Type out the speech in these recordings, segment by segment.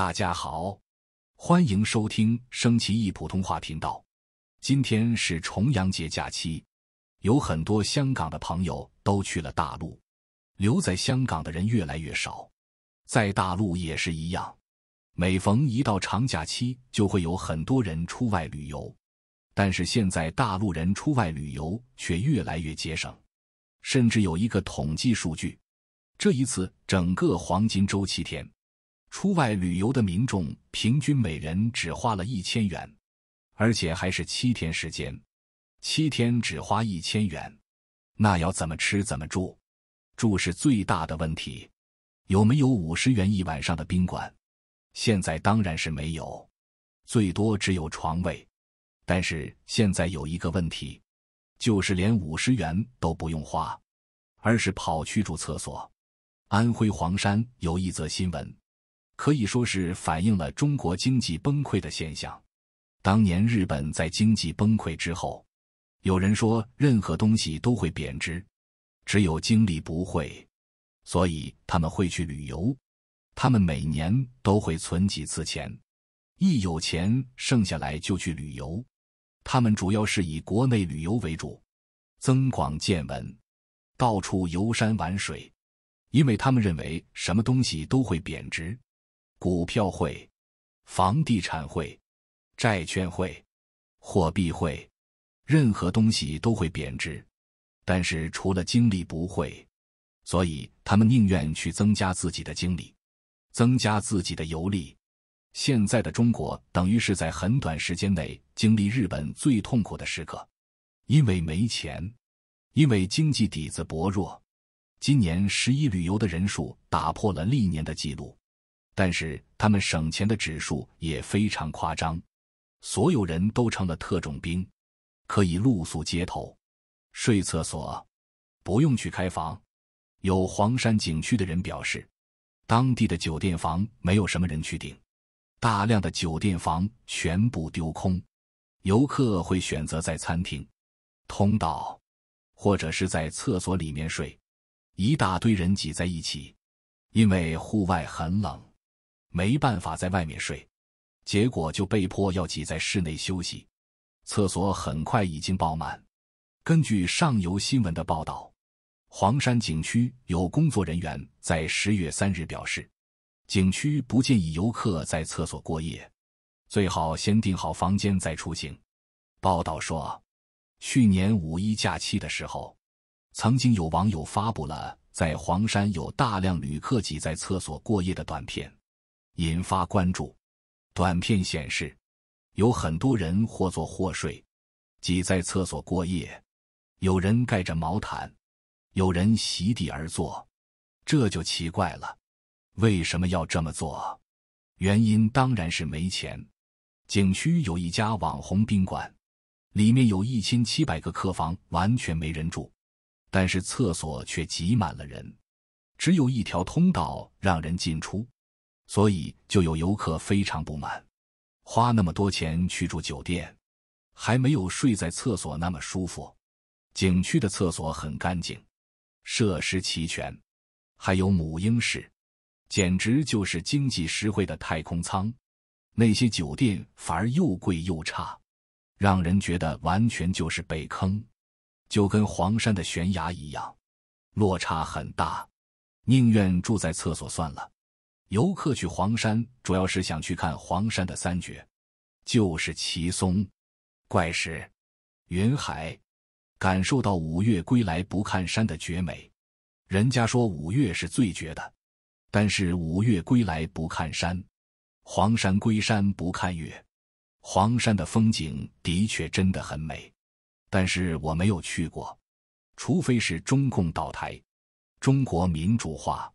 大家好，欢迎收听升旗易普通话频道。今天是重阳节假期，有很多香港的朋友都去了大陆，留在香港的人越来越少。在大陆也是一样，每逢一到长假期，就会有很多人出外旅游。但是现在大陆人出外旅游却越来越节省，甚至有一个统计数据：这一次整个黄金周期天。出外旅游的民众平均每人只花了一千元，而且还是七天时间，七天只花一千元，那要怎么吃怎么住？住是最大的问题，有没有五十元一晚上的宾馆？现在当然是没有，最多只有床位。但是现在有一个问题，就是连五十元都不用花，而是跑去住厕所。安徽黄山有一则新闻。可以说是反映了中国经济崩溃的现象。当年日本在经济崩溃之后，有人说任何东西都会贬值，只有精力不会，所以他们会去旅游。他们每年都会存几次钱，一有钱剩下来就去旅游。他们主要是以国内旅游为主，增广见闻，到处游山玩水，因为他们认为什么东西都会贬值。股票会，房地产会，债券会，货币会，任何东西都会贬值。但是除了精力不会，所以他们宁愿去增加自己的精力，增加自己的游历。现在的中国等于是在很短时间内经历日本最痛苦的时刻，因为没钱，因为经济底子薄弱。今年十一旅游的人数打破了历年的记录。但是他们省钱的指数也非常夸张，所有人都成了特种兵，可以露宿街头、睡厕所，不用去开房。有黄山景区的人表示，当地的酒店房没有什么人去订，大量的酒店房全部丢空，游客会选择在餐厅、通道，或者是在厕所里面睡。一大堆人挤在一起，因为户外很冷。没办法在外面睡，结果就被迫要挤在室内休息。厕所很快已经爆满。根据上游新闻的报道，黄山景区有工作人员在十月三日表示，景区不建议游客在厕所过夜，最好先订好房间再出行。报道说，去年五一假期的时候，曾经有网友发布了在黄山有大量旅客挤在厕所过夜的短片。引发关注。短片显示，有很多人或坐或睡，挤在厕所过夜。有人盖着毛毯，有人席地而坐。这就奇怪了，为什么要这么做？原因当然是没钱。景区有一家网红宾馆，里面有一千七百个客房，完全没人住，但是厕所却挤满了人，只有一条通道让人进出。所以就有游客非常不满，花那么多钱去住酒店，还没有睡在厕所那么舒服。景区的厕所很干净，设施齐全，还有母婴室，简直就是经济实惠的太空舱。那些酒店反而又贵又差，让人觉得完全就是被坑，就跟黄山的悬崖一样，落差很大，宁愿住在厕所算了。游客去黄山主要是想去看黄山的三绝，就是奇松、怪石、云海，感受到“五岳归来不看山”的绝美。人家说五岳是最绝的，但是“五岳归来不看山，黄山归山不看岳”。黄山的风景的确真的很美，但是我没有去过，除非是中共倒台，中国民主化。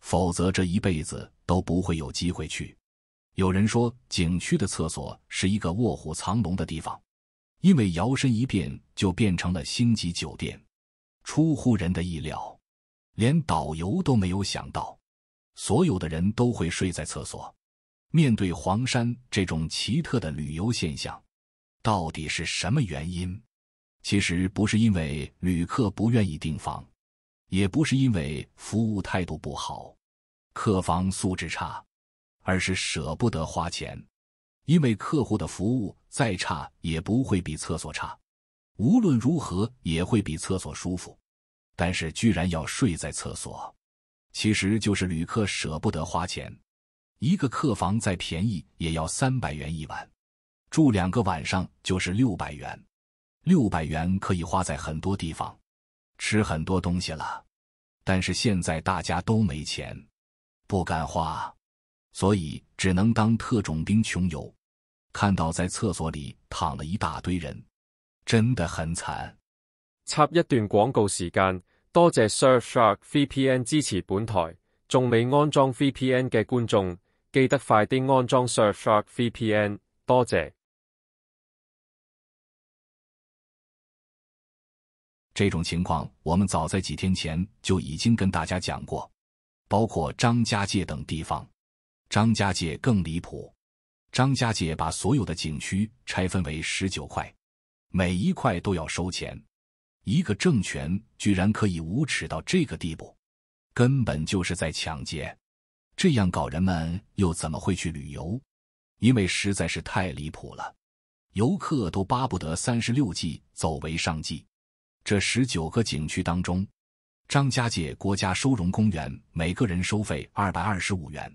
否则，这一辈子都不会有机会去。有人说，景区的厕所是一个卧虎藏龙的地方，因为摇身一变就变成了星级酒店。出乎人的意料，连导游都没有想到，所有的人都会睡在厕所。面对黄山这种奇特的旅游现象，到底是什么原因？其实不是因为旅客不愿意订房。也不是因为服务态度不好，客房素质差，而是舍不得花钱。因为客户的服务再差，也不会比厕所差，无论如何也会比厕所舒服。但是居然要睡在厕所，其实就是旅客舍不得花钱。一个客房再便宜也要三百元一晚，住两个晚上就是六百元。六百元可以花在很多地方。吃很多东西了，但是现在大家都没钱，不敢花，所以只能当特种兵穷游。看到在厕所里躺了一大堆人，真的很惨。插一段广告时间，多谢 Surfshark VPN 支持本台。仲未安装 VPN 嘅观众，记得快啲安装 Surfshark VPN，多谢。这种情况，我们早在几天前就已经跟大家讲过，包括张家界等地方。张家界更离谱，张家界把所有的景区拆分为十九块，每一块都要收钱。一个政权居然可以无耻到这个地步，根本就是在抢劫。这样搞，人们又怎么会去旅游？因为实在是太离谱了，游客都巴不得三十六计走为上计。这十九个景区当中，张家界国家收容公园每个人收费二百二十五元，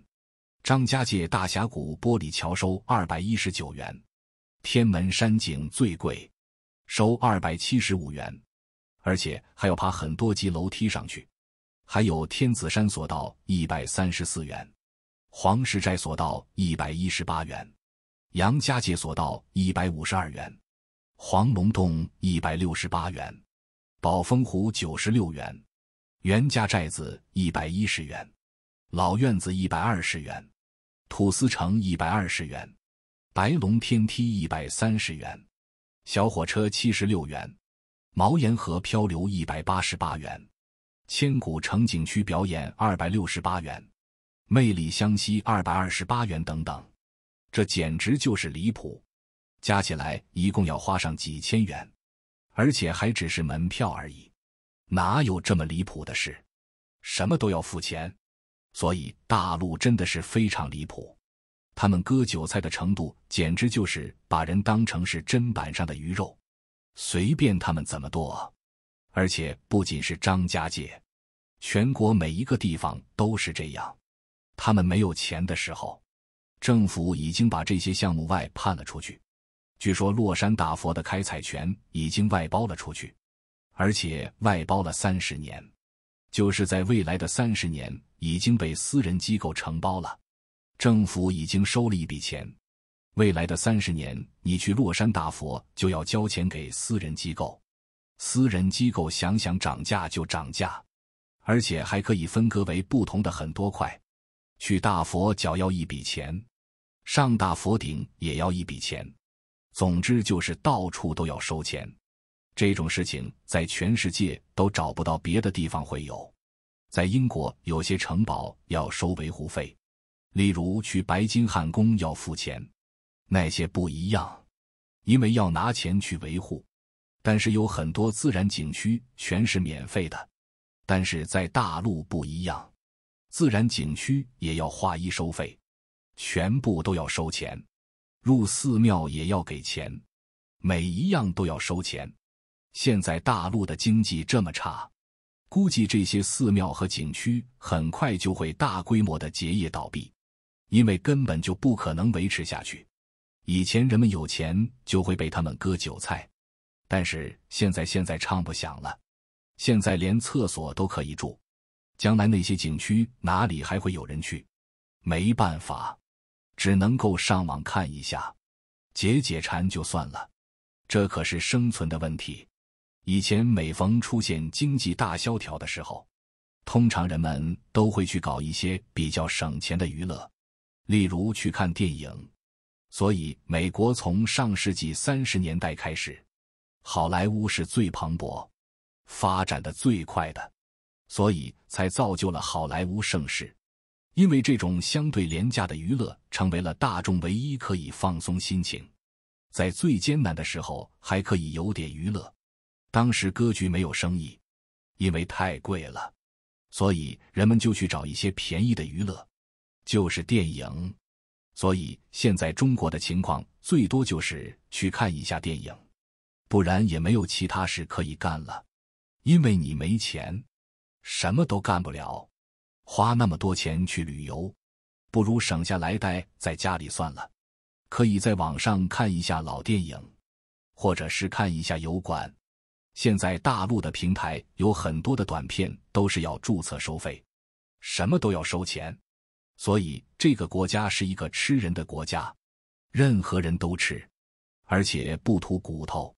张家界大峡谷玻璃桥收二百一十九元，天门山景最贵，收二百七十五元，而且还要爬很多级楼梯上去。还有天子山索道一百三十四元，黄石寨索道一百一十八元，杨家界索道一百五十二元，黄龙洞一百六十八元。宝峰湖九十六元，袁家寨子一百一十元，老院子一百二十元，土司城一百二十元，白龙天梯一百三十元，小火车七十六元，茅岩河漂流一百八十八元，千古城景区表演二百六十八元，魅力湘西二百二十八元等等，这简直就是离谱，加起来一共要花上几千元。而且还只是门票而已，哪有这么离谱的事？什么都要付钱，所以大陆真的是非常离谱。他们割韭菜的程度，简直就是把人当成是砧板上的鱼肉，随便他们怎么剁。而且不仅是张家界，全国每一个地方都是这样。他们没有钱的时候，政府已经把这些项目外判了出去。据说，乐山大佛的开采权已经外包了出去，而且外包了三十年，就是在未来的三十年已经被私人机构承包了。政府已经收了一笔钱，未来的三十年你去乐山大佛就要交钱给私人机构，私人机构想想涨价就涨价，而且还可以分割为不同的很多块，去大佛脚要一笔钱，上大佛顶也要一笔钱。总之就是到处都要收钱，这种事情在全世界都找不到别的地方会有。在英国，有些城堡要收维护费，例如去白金汉宫要付钱。那些不一样，因为要拿钱去维护。但是有很多自然景区全是免费的，但是在大陆不一样，自然景区也要花一收费，全部都要收钱。入寺庙也要给钱，每一样都要收钱。现在大陆的经济这么差，估计这些寺庙和景区很快就会大规模的结业倒闭，因为根本就不可能维持下去。以前人们有钱就会被他们割韭菜，但是现在现在唱不响了，现在连厕所都可以住。将来那些景区哪里还会有人去？没办法。只能够上网看一下，解解馋就算了。这可是生存的问题。以前每逢出现经济大萧条的时候，通常人们都会去搞一些比较省钱的娱乐，例如去看电影。所以，美国从上世纪三十年代开始，好莱坞是最蓬勃、发展的最快的，所以才造就了好莱坞盛世。因为这种相对廉价的娱乐成为了大众唯一可以放松心情，在最艰难的时候还可以有点娱乐。当时歌剧没有生意，因为太贵了，所以人们就去找一些便宜的娱乐，就是电影。所以现在中国的情况最多就是去看一下电影，不然也没有其他事可以干了，因为你没钱，什么都干不了。花那么多钱去旅游，不如省下来待在家里算了。可以在网上看一下老电影，或者是看一下油管。现在大陆的平台有很多的短片都是要注册收费，什么都要收钱。所以这个国家是一个吃人的国家，任何人都吃，而且不吐骨头。